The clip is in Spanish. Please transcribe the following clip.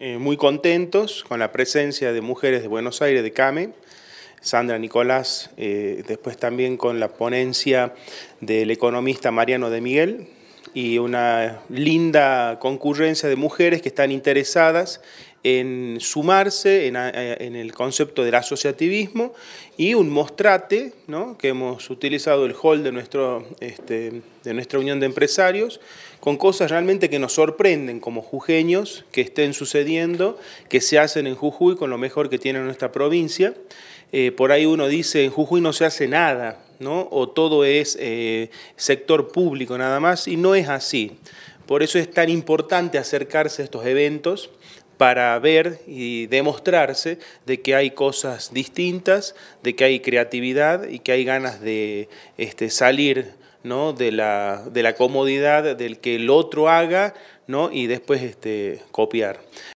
Eh, muy contentos con la presencia de mujeres de Buenos Aires, de CAME, Sandra Nicolás, eh, después también con la ponencia del economista Mariano de Miguel, y una linda concurrencia de mujeres que están interesadas en sumarse en, eh, el concepto del asociativismo y un mostrate que hemos utilizado el hall de, nuestro, este, de nuestra unión de empresarios con cosas realmente que nos sorprenden como jujeños que estén sucediendo, que se hacen en Jujuy con lo mejor que tiene nuestra provincia. Eh, por ahí uno dice, en Jujuy no se hace nada, ¿no? o todo es eh, sector público nada más, y no es así. Por eso es tan importante acercarse a estos eventos para ver y demostrarse de que hay cosas distintas, de que hay creatividad y que hay ganas de este, salir ¿no? de, la, comodidad del que el otro haga y después este, copiar.